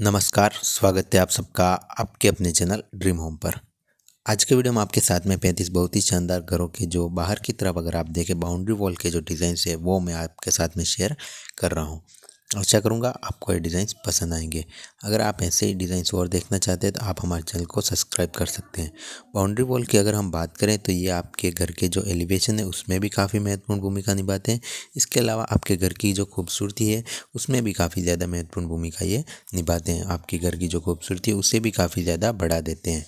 नमस्कार स्वागत है आप सबका आपके अपने चैनल ड्रीम होम पर आज के वीडियो में आपके साथ में पैंतीस बहुत ही शानदार घरों के जो बाहर की तरफ अगर आप देखें बाउंड्री वॉल के जो डिज़ाइन है वो मैं आपके साथ में शेयर कर रहा हूँ आशा अच्छा करूँगा आपको ये डिज़ाइंस पसंद आएंगे अगर आप ऐसे ही डिज़ाइंस और देखना चाहते हैं तो आप हमारे चैनल को सब्सक्राइब कर सकते हैं बाउंड्री वॉल की अगर हम बात करें तो ये आपके घर के जो एलिवेशन है उसमें भी काफ़ी महत्वपूर्ण भूमिका निभाते हैं इसके अलावा आपके घर की जो खूबसूरती है उसमें भी काफ़ी ज़्यादा महत्वपूर्ण भूमिका ये निभाते हैं आपके घर की जो खूबसूरती है उसे भी काफ़ी ज़्यादा बढ़ा देते हैं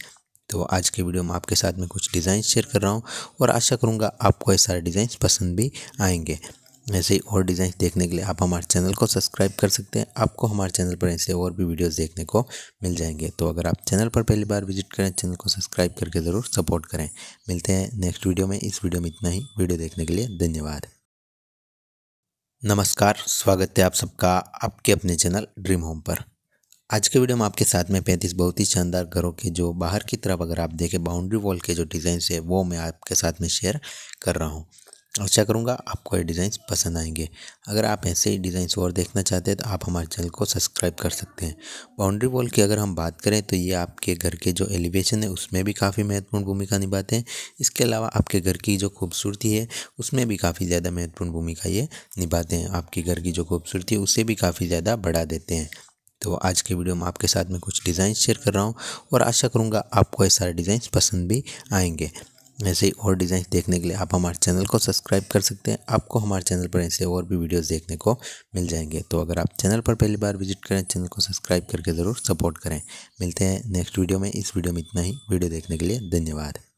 तो आज के वीडियो में आपके साथ में कुछ डिज़ाइन शेयर कर रहा हूँ और आशा करूँगा आपको ये सारे डिज़ाइंस पसंद भी आएंगे ऐसे ही और डिज़ाइन देखने के लिए आप हमारे चैनल को सब्सक्राइब कर सकते हैं आपको हमारे चैनल पर ऐसे और भी वीडियोस देखने को मिल जाएंगे तो अगर आप चैनल पर पहली बार विजिट करें चैनल को सब्सक्राइब करके ज़रूर सपोर्ट करें मिलते हैं नेक्स्ट वीडियो में इस वीडियो में इतना ही वीडियो देखने के लिए धन्यवाद नमस्कार स्वागत है आप सबका आपके अपने चैनल ड्रीम होम पर आज के वीडियो में आपके साथ में पैंतीस बहुत ही शानदार घरों के जो बाहर की तरफ अगर आप देखें बाउंड्री वॉल के जो डिज़ाइन है वो मैं आपके साथ में शेयर कर रहा हूँ आशा अच्छा करूँगा आपको ये डिज़ाइंस पसंद आएंगे अगर आप ऐसे ही डिज़ाइंस और देखना चाहते हैं तो आप हमारे चैनल को सब्सक्राइब कर सकते हैं बाउंड्री वॉल की अगर हम बात करें तो ये आपके घर के जो एलिवेशन है उसमें भी काफ़ी महत्वपूर्ण भूमिका निभाते हैं इसके अलावा आपके घर की जो खूबसूरती है उसमें भी काफ़ी ज़्यादा महत्वपूर्ण भूमिका ये निभाते हैं आपके घर की जो खूबसूरती है उसे भी काफ़ी ज़्यादा बढ़ा देते हैं तो आज के वीडियो में आपके साथ में कुछ डिज़ाइन शेयर कर रहा हूँ और आशा करूँगा आपको ये सारे डिज़ाइंस पसंद भी आएंगे ऐसे ही और डिज़ाइन देखने के लिए आप हमारे चैनल को सब्सक्राइब कर सकते हैं आपको हमारे चैनल पर ऐसे और भी वीडियोस देखने को मिल जाएंगे तो अगर आप चैनल पर पहली बार विजिट करें चैनल को सब्सक्राइब करके ज़रूर सपोर्ट करें मिलते हैं नेक्स्ट वीडियो में इस वीडियो में इतना ही वीडियो देखने के लिए धन्यवाद